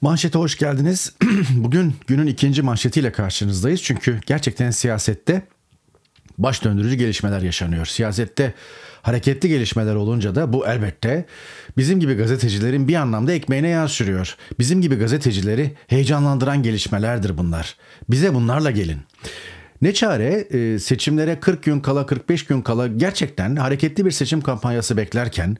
Manşete hoş geldiniz. Bugün günün ikinci manşetiyle karşınızdayız. Çünkü gerçekten siyasette baş döndürücü gelişmeler yaşanıyor. Siyasette hareketli gelişmeler olunca da bu elbette bizim gibi gazetecilerin bir anlamda ekmeğine yağ sürüyor. Bizim gibi gazetecileri heyecanlandıran gelişmelerdir bunlar. Bize bunlarla gelin. Ne çare e, seçimlere 40 gün kala 45 gün kala gerçekten hareketli bir seçim kampanyası beklerken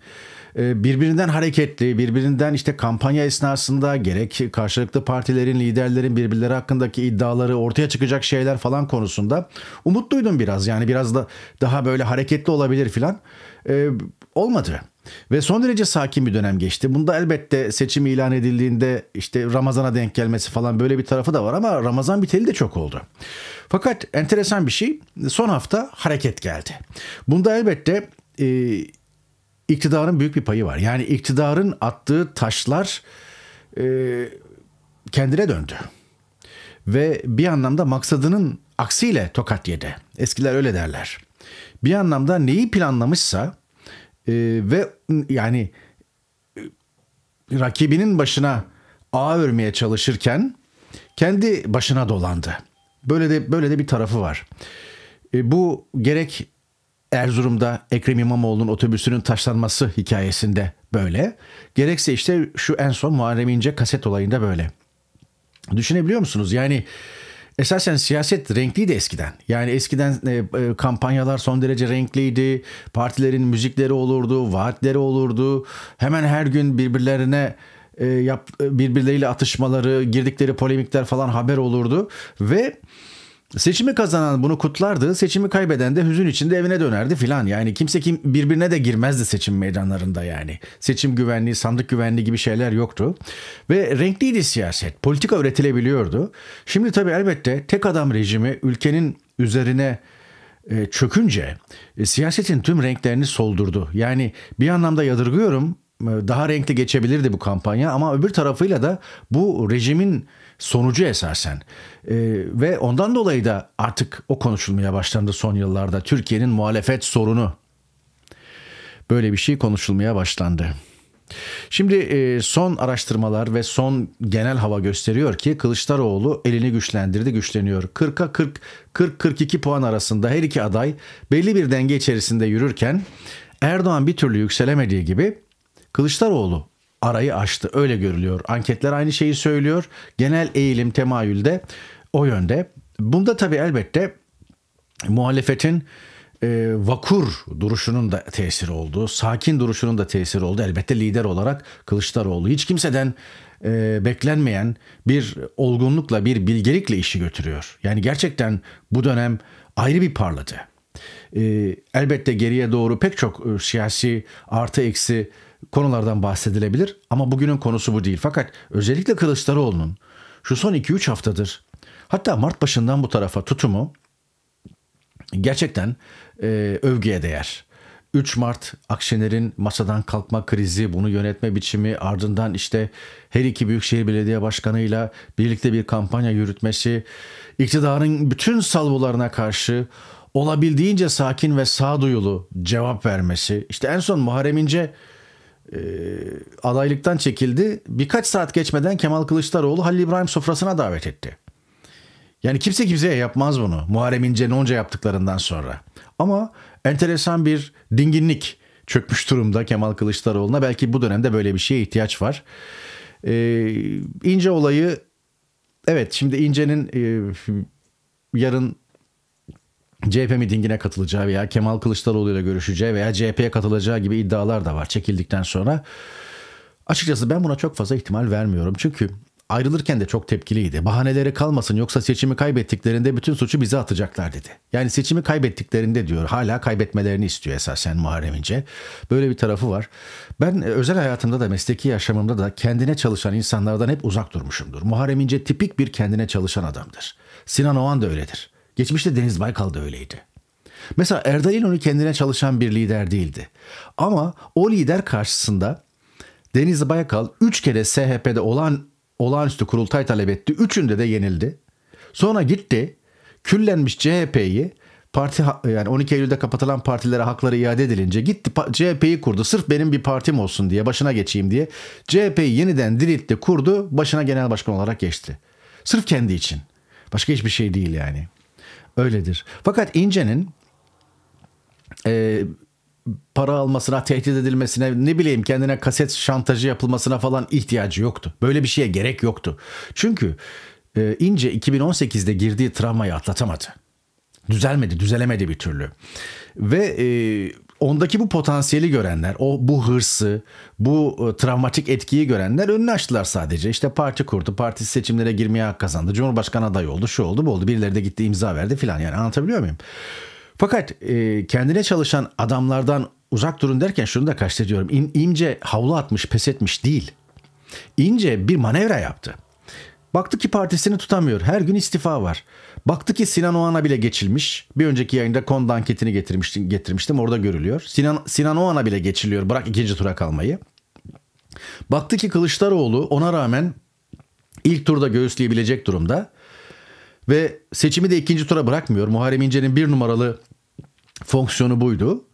e, birbirinden hareketli birbirinden işte kampanya esnasında gerek karşılıklı partilerin liderlerin birbirleri hakkındaki iddiaları ortaya çıkacak şeyler falan konusunda umutluydum biraz yani biraz da daha böyle hareketli olabilir filan e, olmadı. Ve son derece sakin bir dönem geçti. Bunda elbette seçim ilan edildiğinde işte Ramazan'a denk gelmesi falan böyle bir tarafı da var ama Ramazan biteli de çok oldu. Fakat enteresan bir şey son hafta hareket geldi. Bunda elbette e, iktidarın büyük bir payı var. Yani iktidarın attığı taşlar e, kendine döndü. Ve bir anlamda maksadının aksiyle tokat yedi. Eskiler öyle derler. Bir anlamda neyi planlamışsa e, ve yani e, rakibinin başına ağ örmeye çalışırken kendi başına dolandı. Böyle de böyle de bir tarafı var. E, bu gerek Erzurum'da Ekrem İmamoğlu'nun otobüsünün taşlanması hikayesinde böyle. Gerekse işte şu en son Muharrem İnce kaset olayında böyle. Düşünebiliyor musunuz? Yani esasen siyaset renkliydi eskiden. Yani eskiden e, e, kampanyalar son derece renkliydi. Partilerin müzikleri olurdu, vaatleri olurdu. Hemen her gün birbirlerine e, yap, e, birbirleriyle atışmaları, girdikleri polemikler falan haber olurdu ve Seçimi kazanan bunu kutlardı, seçimi kaybeden de hüzün içinde evine dönerdi filan. Yani kimse kim birbirine de girmezdi seçim meydanlarında yani. Seçim güvenliği, sandık güvenliği gibi şeyler yoktu. Ve renkliydi siyaset. Politika üretilebiliyordu. Şimdi tabii elbette tek adam rejimi ülkenin üzerine e, çökünce e, siyasetin tüm renklerini soldurdu. Yani bir anlamda yadırgıyorum e, daha renkli geçebilirdi bu kampanya ama öbür tarafıyla da bu rejimin sonucu esasen. E, ve ondan dolayı da artık o konuşulmaya başlandı son yıllarda. Türkiye'nin muhalefet sorunu. Böyle bir şey konuşulmaya başlandı. Şimdi e, son araştırmalar ve son genel hava gösteriyor ki Kılıçdaroğlu elini güçlendirdi, güçleniyor. 40'a 40, 40-42 puan arasında her iki aday belli bir denge içerisinde yürürken Erdoğan bir türlü yükselemediği gibi Kılıçdaroğlu arayı aştı. Öyle görülüyor. Anketler aynı şeyi söylüyor. Genel eğilim temayülde o yönde. Bunda tabii elbette muhalefetin e, vakur duruşunun da tesiri oldu. Sakin duruşunun da tesiri oldu. Elbette lider olarak Kılıçdaroğlu hiç kimseden e, beklenmeyen bir olgunlukla, bir bilgelikle işi götürüyor. Yani gerçekten bu dönem ayrı bir parladı. E, elbette geriye doğru pek çok e, siyasi artı eksi konulardan bahsedilebilir ama bugünün konusu bu değil. Fakat özellikle Kılıçdaroğlu'nun şu son 2-3 haftadır hatta Mart başından bu tarafa tutumu gerçekten e, övgüye değer. 3 Mart Akşener'in masadan kalkma krizi, bunu yönetme biçimi, ardından işte her iki büyükşehir belediye başkanıyla birlikte bir kampanya yürütmesi, iktidarın bütün salvolarına karşı olabildiğince sakin ve sağduyulu cevap vermesi, işte en son Muharrem İnce e, adaylıktan çekildi. Birkaç saat geçmeden Kemal Kılıçdaroğlu Halil İbrahim sofrasına davet etti. Yani kimse kimseye yapmaz bunu. Muharrem İnce'nin onca yaptıklarından sonra. Ama enteresan bir dinginlik çökmüş durumda Kemal Kılıçdaroğlu'na. Belki bu dönemde böyle bir şeye ihtiyaç var. Ee, İnce olayı evet şimdi İnce'nin e, yarın CHP mitingine katılacağı veya Kemal Kılıçdaroğlu ile görüşeceği veya CHP'ye katılacağı gibi iddialar da var çekildikten sonra. Açıkçası ben buna çok fazla ihtimal vermiyorum. Çünkü ayrılırken de çok tepkiliydi. Bahaneleri kalmasın yoksa seçimi kaybettiklerinde bütün suçu bize atacaklar dedi. Yani seçimi kaybettiklerinde diyor hala kaybetmelerini istiyor esasen Muharrem İnce. Böyle bir tarafı var. Ben e, özel hayatımda da mesleki yaşamımda da kendine çalışan insanlardan hep uzak durmuşumdur. Muharrem İnce tipik bir kendine çalışan adamdır. Sinan Oğan da öyledir. Geçmişte Deniz Baykal da öyleydi. Mesela Erdal İnönü kendine çalışan bir lider değildi. Ama o lider karşısında Deniz Baykal 3 kere SHP'de olan olağanüstü kurultay talep etti. Üçünde de yenildi. Sonra gitti küllenmiş CHP'yi parti yani 12 Eylül'de kapatılan partilere hakları iade edilince gitti CHP'yi kurdu. Sırf benim bir partim olsun diye başına geçeyim diye CHP'yi yeniden diriltti kurdu başına genel başkan olarak geçti. Sırf kendi için. Başka hiçbir şey değil yani. Öyledir. Fakat İnce'nin e, para almasına, tehdit edilmesine, ne bileyim kendine kaset şantajı yapılmasına falan ihtiyacı yoktu. Böyle bir şeye gerek yoktu. Çünkü e, İnce 2018'de girdiği travmayı atlatamadı. Düzelmedi, düzelemedi bir türlü. Ve e, ondaki bu potansiyeli görenler, o bu hırsı, bu e, travmatik etkiyi görenler önünü açtılar sadece. İşte parti kurdu, parti seçimlere girmeye hak kazandı, cumhurbaşkanı adayı oldu, şu oldu, bu oldu. Birileri de gitti imza verdi filan yani anlatabiliyor muyum? Fakat e, kendine çalışan adamlardan uzak durun derken şunu da kastediyorum. İn, ince havlu atmış, pes etmiş değil. İnce bir manevra yaptı. Baktı ki partisini tutamıyor. Her gün istifa var. Baktı ki Sinan Oğan'a bile geçilmiş. Bir önceki yayında Konda anketini getirmiştim, getirmiştim orada görülüyor. Sinan, Sinan Oğan'a bile geçiliyor bırak ikinci tura kalmayı. Baktı ki Kılıçdaroğlu ona rağmen ilk turda göğüsleyebilecek durumda. Ve seçimi de ikinci tura bırakmıyor. Muharrem İnce'nin bir numaralı fonksiyonu buydu.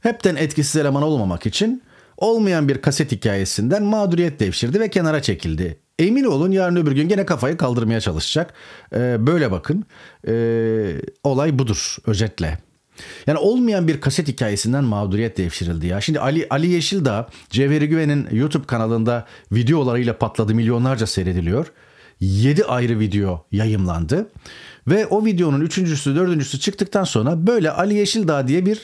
Hepten etkisiz eleman olmamak için olmayan bir kaset hikayesinden mağduriyet devşirdi ve kenara çekildi Emin olun yarın öbür gün gene kafayı kaldırmaya çalışacak. Ee, böyle bakın. Ee, olay budur özetle. Yani olmayan bir kaset hikayesinden mağduriyet devşirildi ya. Şimdi Ali Ali Yeşil da Cevheri Güven'in YouTube kanalında videolarıyla patladı milyonlarca seyrediliyor. 7 ayrı video yayımlandı. Ve o videonun üçüncüsü, dördüncüsü çıktıktan sonra böyle Ali Yeşildağ diye bir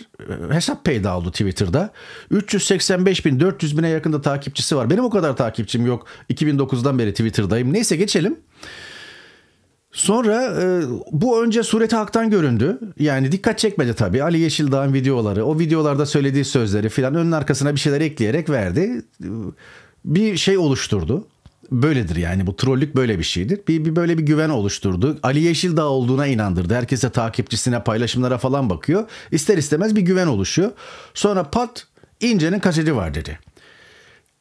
e, hesap peyda oldu Twitter'da. 385 bin, 400 bine yakında takipçisi var. Benim o kadar takipçim yok. 2009'dan beri Twitter'dayım. Neyse geçelim. Sonra e, bu önce sureti haktan göründü. Yani dikkat çekmedi tabii. Ali Yeşildağ'ın videoları, o videolarda söylediği sözleri filan önün arkasına bir şeyler ekleyerek verdi. E, bir şey oluşturdu böyledir yani bu trollük böyle bir şeydir. Bir, bir böyle bir güven oluşturdu. Ali Yeşildağ olduğuna inandırdı. Herkese takipçisine, paylaşımlara falan bakıyor. İster istemez bir güven oluşuyor. Sonra pat İnce'nin kaçıcı var dedi.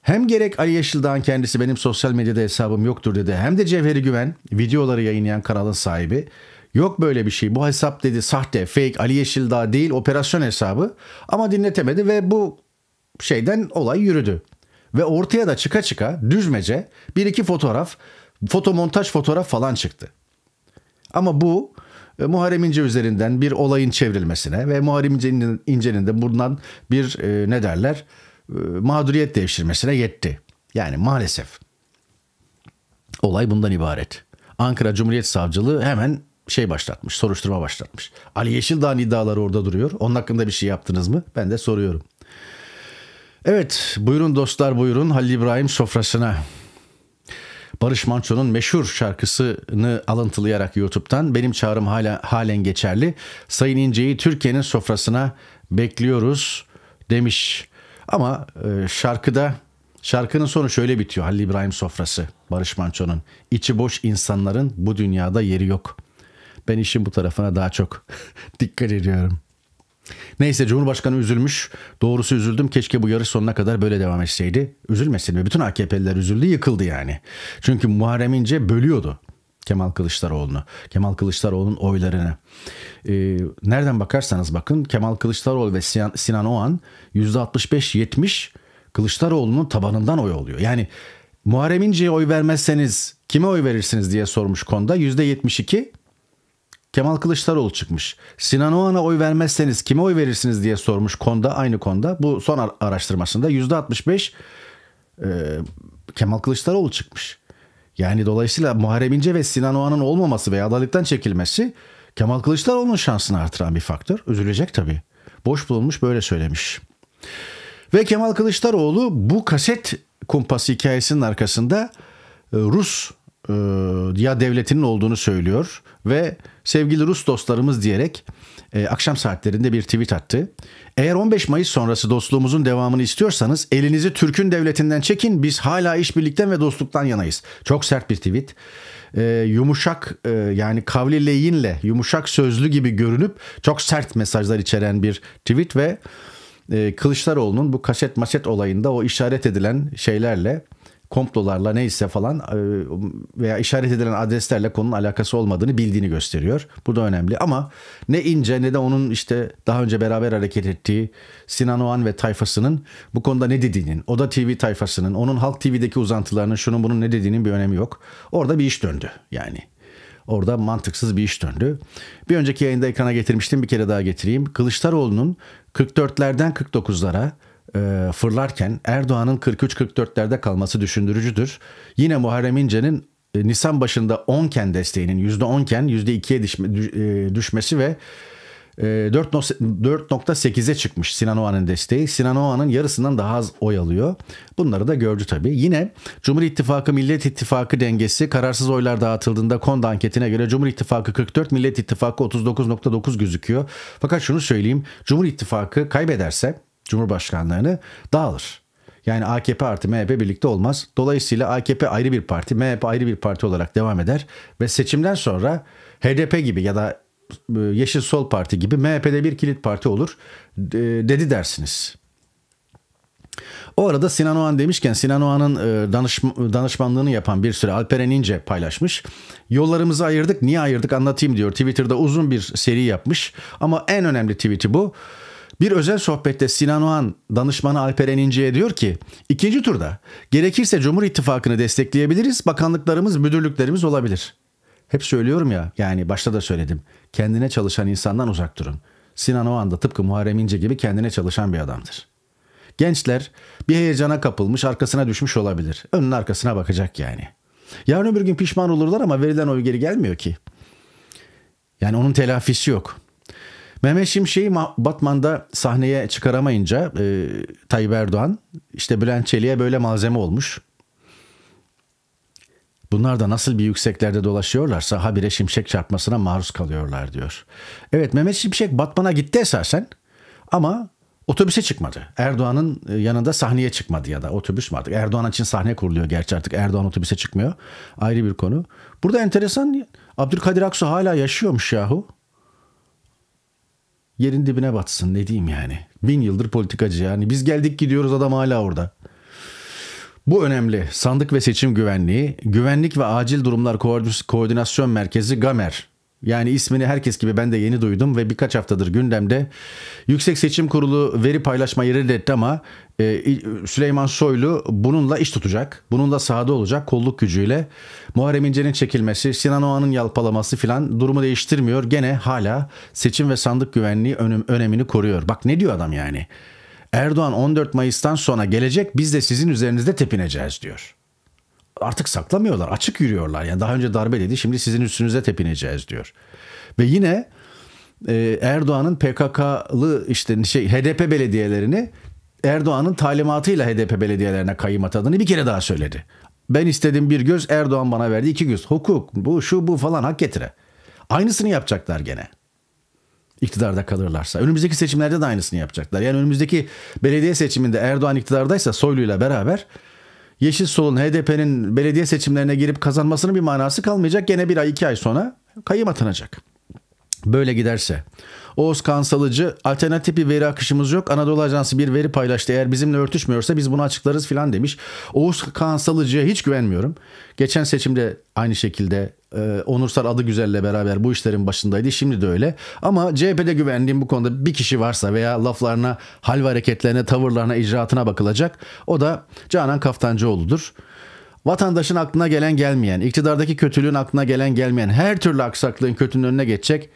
Hem gerek Ali Yeşildağ'ın kendisi benim sosyal medyada hesabım yoktur dedi. Hem de Cevheri Güven videoları yayınlayan kanalın sahibi. Yok böyle bir şey bu hesap dedi sahte fake Ali Yeşildağ değil operasyon hesabı. Ama dinletemedi ve bu şeyden olay yürüdü. Ve ortaya da çıka çıka düzmece bir iki fotoğraf, fotomontaj fotoğraf falan çıktı. Ama bu e, Muharrem İnce üzerinden bir olayın çevrilmesine ve Muharrem İnce'nin İnce'nin de bundan bir e, ne derler e, mağduriyet devşirmesine yetti. Yani maalesef. Olay bundan ibaret. Ankara Cumhuriyet Savcılığı hemen şey başlatmış, soruşturma başlatmış. Ali Yeşildağ'ın iddiaları orada duruyor. Onun hakkında bir şey yaptınız mı? Ben de soruyorum. Evet buyurun dostlar buyurun Halil İbrahim sofrasına. Barış Manço'nun meşhur şarkısını alıntılayarak YouTube'dan benim çağrım hala halen geçerli. Sayın İnce'yi Türkiye'nin sofrasına bekliyoruz demiş. Ama e, şarkıda şarkının sonu şöyle bitiyor. Halil İbrahim sofrası Barış Manço'nun. İçi boş insanların bu dünyada yeri yok. Ben işin bu tarafına daha çok dikkat ediyorum. Neyse Cumhurbaşkanı üzülmüş. Doğrusu üzüldüm. Keşke bu yarış sonuna kadar böyle devam etseydi. Üzülmesin mi? Bütün AKP'liler üzüldü, yıkıldı yani. Çünkü Muharrem İnce bölüyordu Kemal Kılıçdaroğlu'nu. Kemal Kılıçdaroğlu'nun oylarını. Ee, nereden bakarsanız bakın Kemal Kılıçdaroğlu ve Sinan, Sinan Oğan %65-70 Kılıçdaroğlu'nun tabanından oy oluyor. Yani Muharrem İnce'ye oy vermezseniz kime oy verirsiniz diye sormuş konuda %72 Kemal Kılıçdaroğlu çıkmış. Sinan Oğan'a oy vermezseniz kime oy verirsiniz diye sormuş konuda aynı konuda. Bu son araştırmasında %65 e, Kemal Kılıçdaroğlu çıkmış. Yani dolayısıyla Muharrem İnce ve Sinan Oğan'ın olmaması veya adaletten çekilmesi Kemal Kılıçdaroğlu'nun şansını artıran bir faktör. Üzülecek tabii. Boş bulunmuş böyle söylemiş. Ve Kemal Kılıçdaroğlu bu kaset kumpası hikayesinin arkasında e, Rus e, ya devletinin olduğunu söylüyor ve sevgili Rus dostlarımız diyerek e, akşam saatlerinde bir tweet attı. Eğer 15 Mayıs sonrası dostluğumuzun devamını istiyorsanız elinizi Türk'ün devletinden çekin. Biz hala işbirlikten ve dostluktan yanayız. Çok sert bir tweet. E, yumuşak e, yani kavli leyinle yumuşak sözlü gibi görünüp çok sert mesajlar içeren bir tweet ve e, Kılıçdaroğlu'nun bu kaset maset olayında o işaret edilen şeylerle komplolarla neyse falan e, veya işaret edilen adreslerle konunun alakası olmadığını bildiğini gösteriyor. Bu da önemli ama ne ince ne de onun işte daha önce beraber hareket ettiği Sinan Oğan ve tayfasının bu konuda ne dediğinin, Oda TV tayfasının, onun Halk TV'deki uzantılarının şunun bunun ne dediğinin bir önemi yok. Orada bir iş döndü yani. Orada mantıksız bir iş döndü. Bir önceki yayında ekrana getirmiştim bir kere daha getireyim. Kılıçdaroğlu'nun 44'lerden 49'lara e, fırlarken Erdoğan'ın 43-44'lerde kalması düşündürücüdür. Yine Muharrem İnce'nin e, Nisan başında 10 10'ken desteğinin %10'ken %2'ye e, düşmesi ve 4.8'e çıkmış Sinan Oğan'ın desteği. Sinan Oğan'ın yarısından daha az oy alıyor. Bunları da gördü tabii. Yine Cumhur İttifakı Millet İttifakı dengesi kararsız oylar dağıtıldığında Konda anketine göre Cumhur İttifakı 44, Millet İttifakı 39.9 gözüküyor. Fakat şunu söyleyeyim. Cumhur İttifakı kaybederse Cumhurbaşkanlarını dağılır. Yani AKP artı MHP birlikte olmaz. Dolayısıyla AKP ayrı bir parti, MHP ayrı bir parti olarak devam eder ve seçimden sonra HDP gibi ya da e, Yeşil Sol Parti gibi MHP'de bir kilit parti olur e, dedi dersiniz. O arada Sinan Oğan demişken Sinan Oğan'ın e, danışma, danışmanlığını yapan bir süre Alperen İnce paylaşmış. Yollarımızı ayırdık niye ayırdık anlatayım diyor. Twitter'da uzun bir seri yapmış ama en önemli tweet'i bu. Bir özel sohbette Sinan Oğan danışmanı Alperen İnce'ye diyor ki ikinci turda gerekirse Cumhur İttifakı'nı destekleyebiliriz bakanlıklarımız müdürlüklerimiz olabilir. Hep söylüyorum ya yani başta da söyledim kendine çalışan insandan uzak durun. Sinan Oğan da tıpkı Muharrem İnce gibi kendine çalışan bir adamdır. Gençler bir heyecana kapılmış arkasına düşmüş olabilir. Önün arkasına bakacak yani. Yarın öbür gün pişman olurlar ama verilen oy geri gelmiyor ki. Yani onun telafisi yok. Mehmet Şimşek'i Batman'da sahneye çıkaramayınca e, Tayyip Erdoğan işte Bülent Çelik'e böyle malzeme olmuş. Bunlar da nasıl bir yükseklerde dolaşıyorlarsa habire şimşek çarpmasına maruz kalıyorlar diyor. Evet Mehmet Şimşek Batman'a gitti esasen ama otobüse çıkmadı. Erdoğan'ın e, yanında sahneye çıkmadı ya da otobüs mü artık? Erdoğan için sahne kuruluyor gerçi artık Erdoğan otobüse çıkmıyor. Ayrı bir konu. Burada enteresan Abdülkadir Aksu hala yaşıyormuş yahu yerin dibine batsın ne diyeyim yani. Bin yıldır politikacı yani biz geldik gidiyoruz adam hala orada. Bu önemli. Sandık ve seçim güvenliği, güvenlik ve acil durumlar koordinasyon merkezi GAMER yani ismini herkes gibi ben de yeni duydum ve birkaç haftadır gündemde. Yüksek Seçim Kurulu veri paylaşmayı reddetti ama e, Süleyman Soylu bununla iş tutacak. Bununla sahada olacak kolluk gücüyle. Muharrem İnce'nin çekilmesi, Sinan Oğan'ın yalpalaması filan durumu değiştirmiyor. Gene hala seçim ve sandık güvenliği önüm, önemini koruyor. Bak ne diyor adam yani. Erdoğan 14 Mayıs'tan sonra gelecek biz de sizin üzerinizde tepineceğiz diyor artık saklamıyorlar. Açık yürüyorlar. Yani daha önce darbeledi şimdi sizin üstünüze tepineceğiz diyor. Ve yine e, Erdoğan'ın PKK'lı işte şey HDP belediyelerini Erdoğan'ın talimatıyla HDP belediyelerine kayım atadığını bir kere daha söyledi. Ben istedim bir göz Erdoğan bana verdi iki göz. Hukuk bu şu bu falan hak getire. Aynısını yapacaklar gene. İktidarda kalırlarsa. Önümüzdeki seçimlerde de aynısını yapacaklar. Yani önümüzdeki belediye seçiminde Erdoğan iktidardaysa Soylu'yla beraber Yeşil Sol'un HDP'nin belediye seçimlerine girip kazanmasının bir manası kalmayacak. Gene bir ay iki ay sonra kayım atanacak. Böyle giderse. Oğuz Kansalıcı alternatif bir veri akışımız yok. Anadolu Ajansı bir veri paylaştı. Eğer bizimle örtüşmüyorsa biz bunu açıklarız filan demiş. Oğuz Kansalıcı'ya hiç güvenmiyorum. Geçen seçimde aynı şekilde e, Onursal Adıgüzel'le beraber bu işlerin başındaydı. Şimdi de öyle. Ama CHP'de güvendiğim bu konuda bir kişi varsa veya laflarına, hal ve hareketlerine, tavırlarına, icraatına bakılacak. O da Canan Kaftancıoğlu'dur. Vatandaşın aklına gelen gelmeyen, iktidardaki kötülüğün aklına gelen gelmeyen, her türlü aksaklığın kötünün önüne geçecek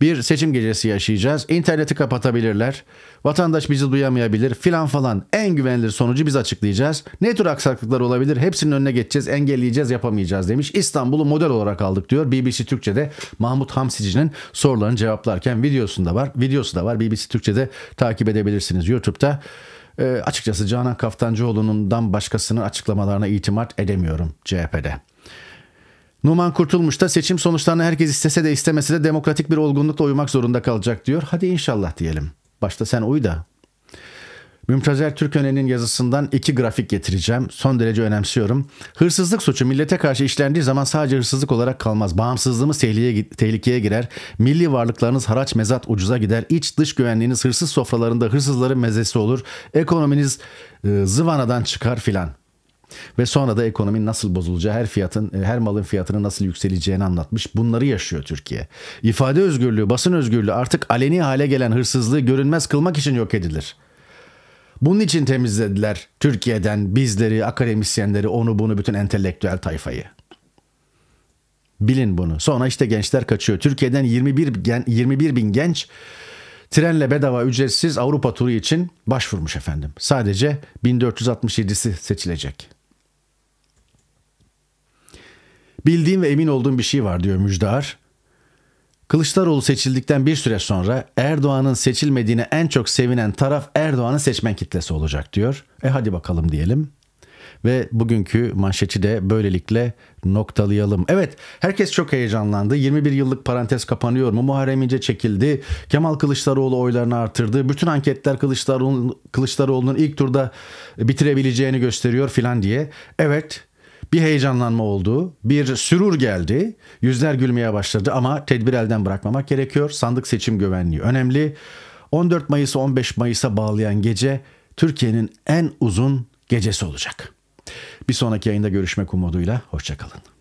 bir seçim gecesi yaşayacağız. İnterneti kapatabilirler. Vatandaş bizi duyamayabilir filan falan. En güvenilir sonucu biz açıklayacağız. Ne tür aksaklıklar olabilir? Hepsinin önüne geçeceğiz, engelleyeceğiz, yapamayacağız demiş. İstanbul'u model olarak aldık diyor. BBC Türkçe'de Mahmut Hamsici'nin sorularını cevaplarken videosunda var. Videosu da var. BBC Türkçe'de takip edebilirsiniz YouTube'da. E, açıkçası Canan Kaftancıoğlu'ndan başkasının açıklamalarına itimat edemiyorum CHP'de. Numan Kurtulmuş da seçim sonuçlarını herkes istese de istemese de demokratik bir olgunlukla uyumak zorunda kalacak diyor. Hadi inşallah diyelim. Başta sen uy da. Mümtazer Türköne'nin yazısından iki grafik getireceğim. Son derece önemsiyorum. Hırsızlık suçu millete karşı işlendiği zaman sadece hırsızlık olarak kalmaz. Bağımsızlığımız tehlikeye, tehlikeye girer. Milli varlıklarınız haraç mezat ucuza gider. İç dış güvenliğiniz hırsız sofralarında hırsızların mezesi olur. Ekonominiz e, zıvanadan çıkar filan. Ve sonra da ekonominin nasıl bozulacağı, her fiyatın, e, her malın fiyatının nasıl yükseleceğini anlatmış. Bunları yaşıyor Türkiye. İfade özgürlüğü, basın özgürlüğü artık aleni hale gelen hırsızlığı görünmez kılmak için yok edilir. Bunun için temizlediler Türkiye'den bizleri, akademisyenleri, onu bunu bütün entelektüel tayfayı. Bilin bunu. Sonra işte gençler kaçıyor. Türkiye'den 21, gen, 21 bin genç trenle bedava ücretsiz Avrupa turu için başvurmuş efendim. Sadece 1467'si seçilecek. Bildiğim ve emin olduğum bir şey var diyor Müjdar. Kılıçdaroğlu seçildikten bir süre sonra Erdoğan'ın seçilmediğine en çok sevinen taraf Erdoğan'ın seçmen kitlesi olacak diyor. E hadi bakalım diyelim. Ve bugünkü manşeti de böylelikle noktalayalım. Evet herkes çok heyecanlandı. 21 yıllık parantez kapanıyor mu? Muharrem İnce çekildi. Kemal Kılıçdaroğlu oylarını artırdı. Bütün anketler Kılıçdaroğlu'nun ilk turda bitirebileceğini gösteriyor filan diye. Evet bir heyecanlanma oldu, bir sürur geldi, yüzler gülmeye başladı ama tedbir elden bırakmamak gerekiyor. Sandık seçim güvenliği önemli. 14 Mayıs'ı 15 Mayıs'a bağlayan gece Türkiye'nin en uzun gecesi olacak. Bir sonraki yayında görüşmek umuduyla, hoşçakalın.